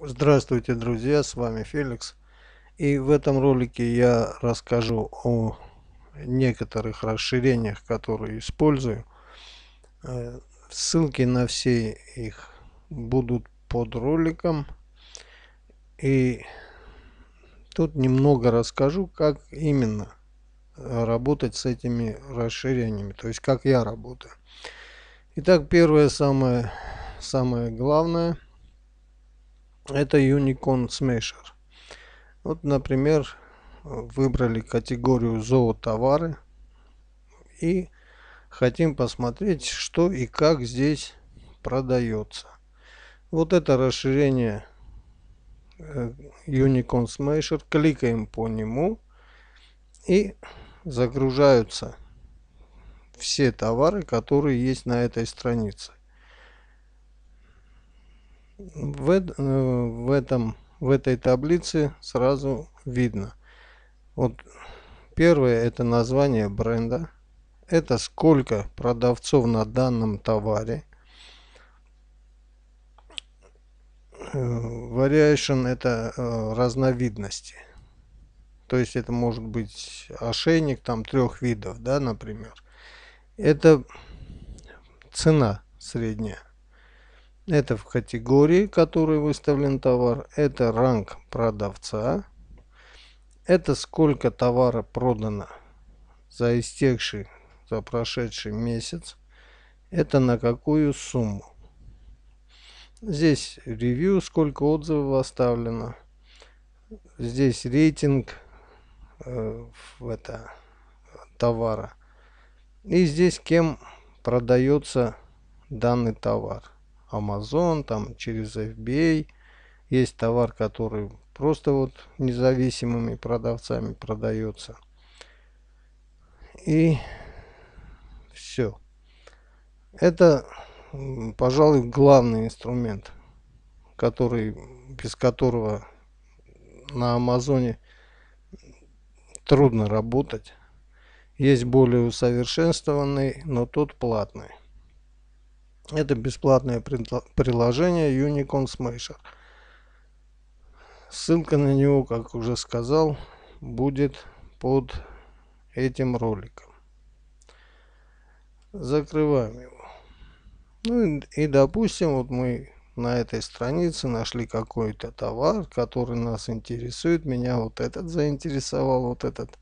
Здравствуйте, друзья! С вами Феликс. И в этом ролике я расскажу о некоторых расширениях, которые использую. Э, ссылки на все их будут под роликом. И тут немного расскажу, как именно работать с этими расширениями. То есть, как я работаю. Итак, первое самое, самое главное – это Unicorn Smasher. Вот, например, выбрали категорию зоотовары и хотим посмотреть, что и как здесь продается. Вот это расширение э, Unicorn Smasher. Кликаем по нему и загружаются все товары, которые есть на этой странице в, э, в, этом, в этой таблице сразу видно. Вот первое это название бренда. Это сколько продавцов на данном товаре. Э, variation это э, разновидности. То есть это может быть ошейник там трех видов, да, например. Это цена средняя. Это в категории, в которой выставлен товар. Это ранг продавца. Это сколько товара продано за истекший, за прошедший месяц. Это на какую сумму. Здесь ревью, сколько отзывов оставлено. Здесь рейтинг э, это, товара. И здесь кем продается данный товар. Amazon, там через FBA. Есть товар, который просто вот независимыми продавцами продается. И все. Это, пожалуй, главный инструмент, который, без которого на Амазоне трудно работать. Есть более усовершенствованный, но тот платный. Это бесплатное приложение Unicorn Smasher. Ссылка на него, как уже сказал, будет под этим роликом. Закрываем его. Ну и, и допустим, вот мы на этой странице нашли какой-то товар, который нас интересует. Меня вот этот заинтересовал, вот этот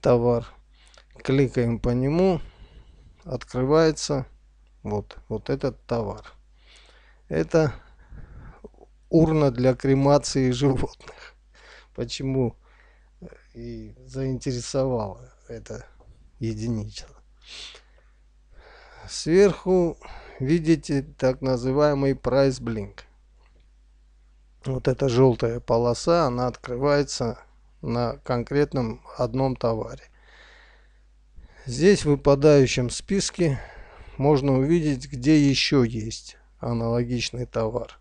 товар. Кликаем по нему. Открывается вот, вот этот товар. Это урна для кремации животных. Почему э, и заинтересовало это единично. Сверху видите так называемый price blink. Вот эта желтая полоса, она открывается на конкретном одном товаре. Здесь в выпадающем списке можно увидеть, где еще есть аналогичный товар.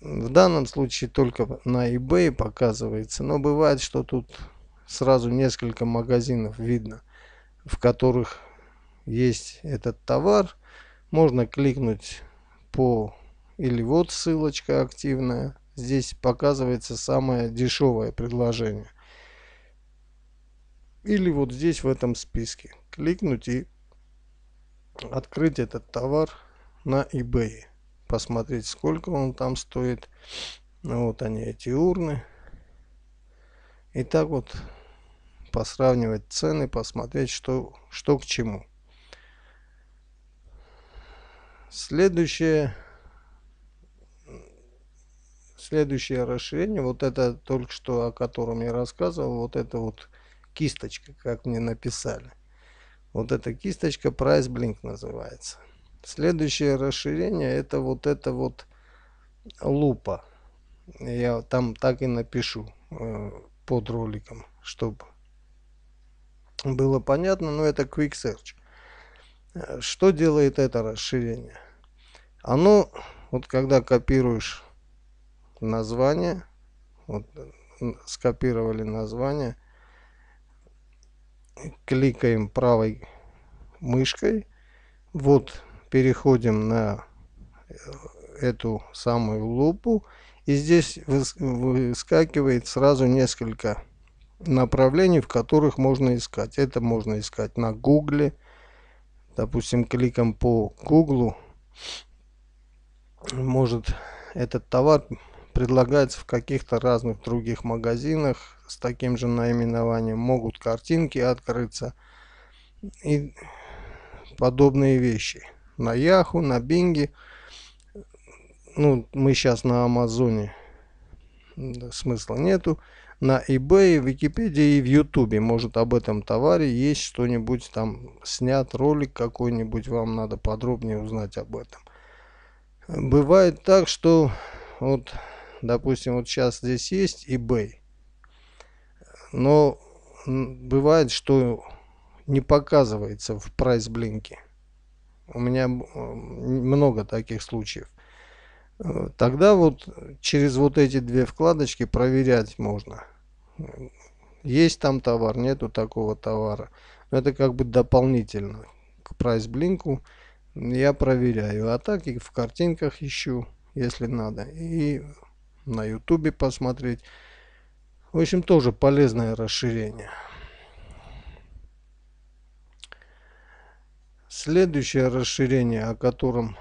В данном случае только на eBay показывается, но бывает, что тут сразу несколько магазинов видно, в которых есть этот товар. Можно кликнуть по или вот ссылочка активная. Здесь показывается самое дешевое предложение. Или вот здесь в этом списке. Кликнуть и открыть этот товар на eBay. Посмотреть, сколько он там стоит. Ну, вот они, эти урны. И так вот посравнивать цены, посмотреть, что, что к чему. Следующее, следующее расширение, вот это только что, о котором я рассказывал, вот это вот кисточка, как мне написали. Вот эта кисточка Price Blink называется. Следующее расширение это вот это вот лупа. Я там так и напишу э, под роликом, чтобы было понятно, но это Quick Search. Что делает это расширение? Оно, вот когда копируешь название, вот скопировали название, кликаем правой мышкой. Вот переходим на э, эту самую лупу. И здесь выскакивает сразу несколько направлений, в которых можно искать. Это можно искать на гугле. Допустим, кликом по гуглу. Может этот товар предлагается в каких-то разных других магазинах, с таким же наименованием, могут картинки открыться и подобные вещи. На Яху, на Бинге, ну мы сейчас на Амазоне, смысла нету. На eBay, Википедии и в Ютубе может об этом товаре есть что-нибудь там снят, ролик какой-нибудь, вам надо подробнее узнать об этом. Бывает так, что вот, допустим, вот сейчас здесь есть eBay но бывает, что не показывается в прайс-блинке. У меня много таких случаев. Тогда вот через вот эти две вкладочки проверять можно. Есть там товар, нету такого товара. Но это как бы дополнительно к прайс-блинку я проверяю. А так и в картинках ищу, если надо. И на ютубе посмотреть. В общем, тоже полезное расширение. Следующее расширение, о котором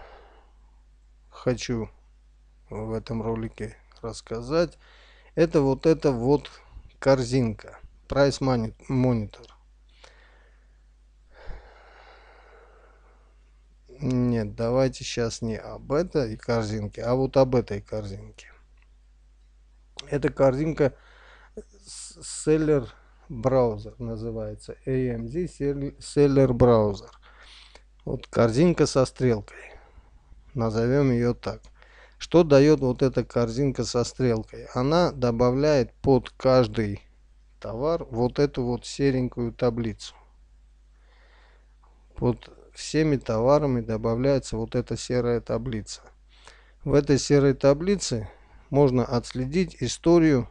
хочу в этом ролике рассказать, это вот эта вот корзинка Price Monitor. Нет, давайте сейчас не об этой корзинке, а вот об этой корзинке. Эта корзинка Seller Browser называется. AMZ Seller Browser. Вот корзинка со стрелкой. Назовем ее так. Что дает вот эта корзинка со стрелкой? Она добавляет под каждый товар вот эту вот серенькую таблицу. Под всеми товарами добавляется вот эта серая таблица. В этой серой таблице можно отследить историю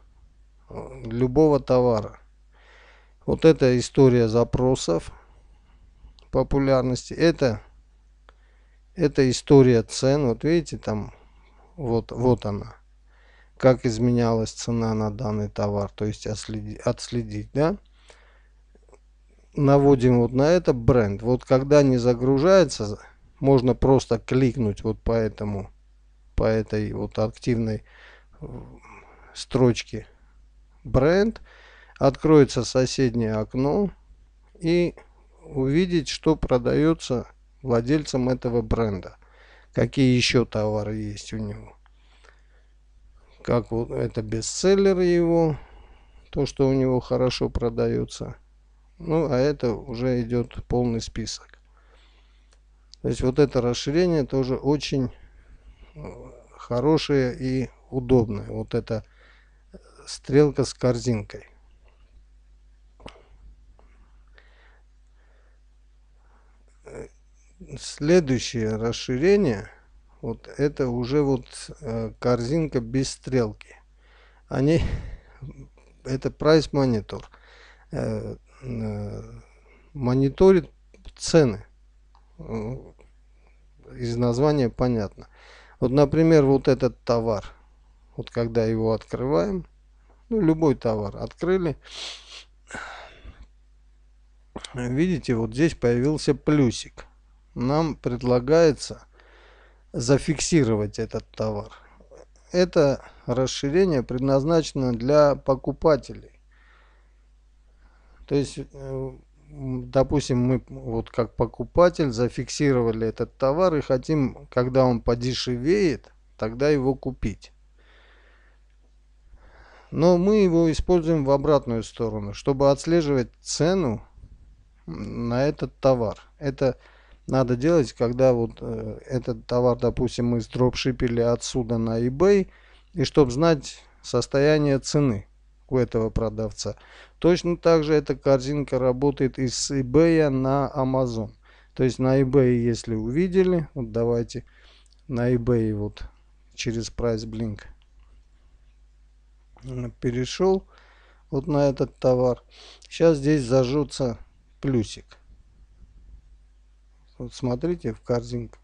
любого товара. Вот это история запросов популярности. Это, это история цен. Вот видите, там вот, вот она. Как изменялась цена на данный товар. То есть отследить, отследить да? Наводим вот на это бренд. Вот когда не загружается, можно просто кликнуть вот по этому, по этой вот активной э, строчке бренд, откроется соседнее окно и увидеть, что продается владельцам этого бренда. Какие еще товары есть у него. Как вот это бестселлер его, то, что у него хорошо продается. Ну, а это уже идет полный список. То есть вот это расширение тоже очень э, хорошее и удобное. Вот это стрелка с корзинкой. Следующее расширение, вот это уже вот э, корзинка без стрелки. Они, это price monitor, э, э, мониторит цены. Из названия понятно. Вот, например, вот этот товар. Вот когда его открываем, ну, любой товар открыли. Видите, вот здесь появился плюсик. Нам предлагается зафиксировать этот товар. Это расширение предназначено для покупателей. То есть, э, допустим, мы вот как покупатель зафиксировали этот товар и хотим, когда он подешевеет, тогда его купить. Но мы его используем в обратную сторону, чтобы отслеживать цену на этот товар. Это надо делать, когда вот э, этот товар, допустим, мы сдропшипили отсюда на eBay, и чтобы знать состояние цены у этого продавца. Точно так же эта корзинка работает из eBay на Amazon. То есть на eBay, если увидели, вот давайте на eBay вот через Price Blink перешел вот на этот товар. Сейчас здесь зажжется плюсик. Вот смотрите в корзинку.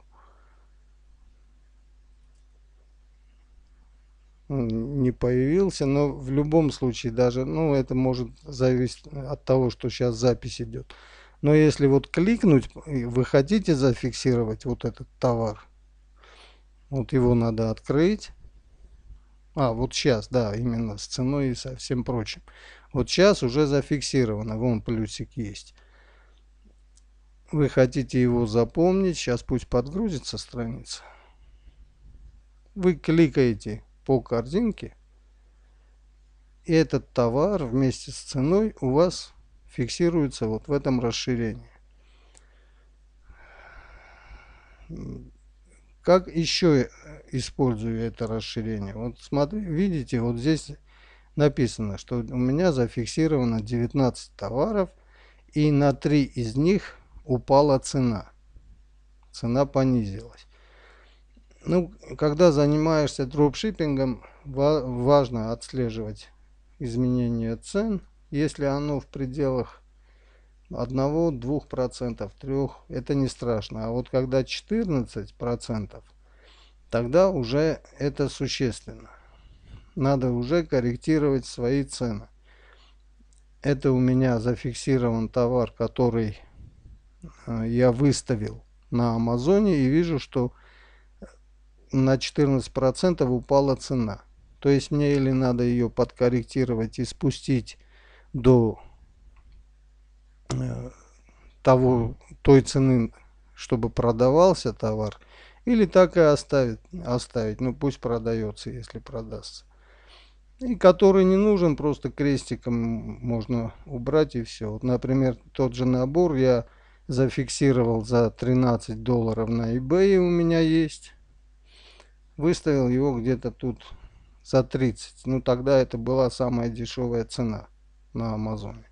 не появился, но в любом случае даже, ну это может зависеть от того, что сейчас запись идет. Но если вот кликнуть, э, вы хотите зафиксировать вот этот товар, вот его надо открыть. А, вот сейчас, да, именно с ценой и со всем прочим. Вот сейчас уже зафиксировано, вон плюсик есть. Вы хотите его запомнить, сейчас пусть подгрузится страница. Вы кликаете по картинке, и этот товар вместе с ценой у вас фиксируется вот в этом расширении. Как еще э, использую это расширение? Вот смотри, видите, вот здесь написано, что у меня зафиксировано 19 товаров, и на 3 из них упала цена. Цена понизилась. Ну, когда занимаешься дропшиппингом, важно отслеживать изменение цен. Если оно в пределах одного двух процентов трех это не страшно. А вот когда 14%, тогда уже это существенно. Надо уже корректировать свои цены. Это у меня зафиксирован товар, который э, я выставил на Амазоне и вижу, что э, на 14% упала цена. То есть мне или надо ее подкорректировать и спустить до Э, того, той цены, чтобы продавался товар, или так и оставить, оставить. ну пусть продается, если продастся. И который не нужен, просто крестиком можно убрать и все. Вот, например, тот же набор я зафиксировал за 13 долларов на eBay у меня есть. Выставил его где-то тут за 30. Ну тогда это была самая дешевая цена на Амазоне.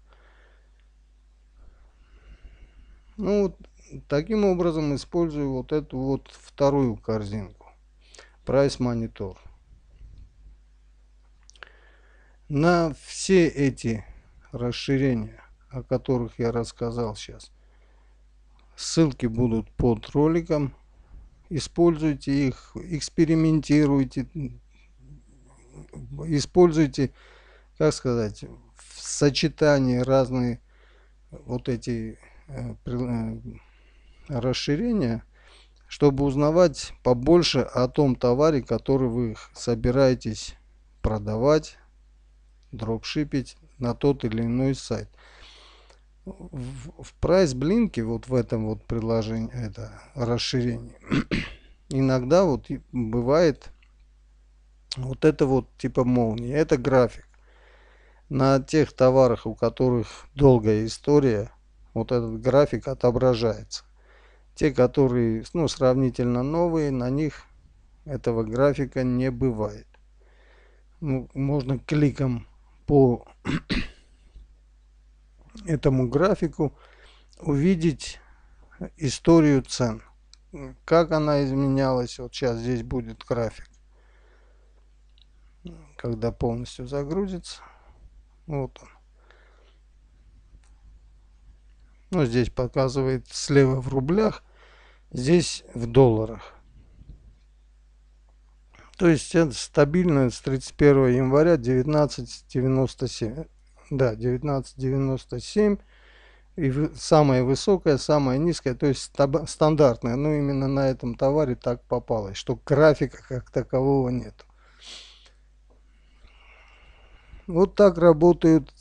Ну, вот, таким образом использую вот эту вот вторую корзинку. Price Monitor. На все эти расширения, о которых я рассказал сейчас, ссылки будут под роликом. Используйте их, экспериментируйте, используйте, как сказать, в сочетании разные вот эти Э, расширение, чтобы узнавать побольше о том товаре, который вы собираетесь продавать, дропшипить на тот или иной сайт. В, в прайс-блинке, вот в этом вот предложении, это расширение, иногда вот бывает вот это вот типа молнии, это график. На тех товарах, у которых долгая история – вот этот график отображается. Те, которые ну, сравнительно новые, на них этого графика не бывает. Ну, можно кликом по этому графику увидеть историю цен. Как она изменялась. Вот сейчас здесь будет график. Когда полностью загрузится. Вот он. Ну, здесь показывает слева в рублях, здесь в долларах. То есть это стабильно с 31 января 1997. Да, 1997. И самая высокая, самая низкая, то есть стандартная. Но ну, именно на этом товаре так попалось, что графика как такового нет. Вот так работают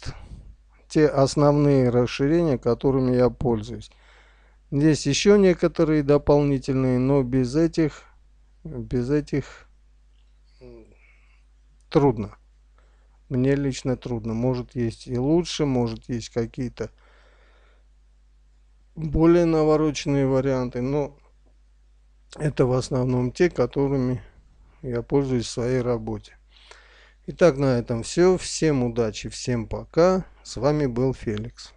те основные расширения, которыми я пользуюсь. Здесь еще некоторые дополнительные, но без этих, без этих трудно. Мне лично трудно. Может есть и лучше, может есть какие-то более навороченные варианты, но это в основном те, которыми я пользуюсь в своей работе. Итак, на этом все. Всем удачи, всем пока. С вами был Феликс.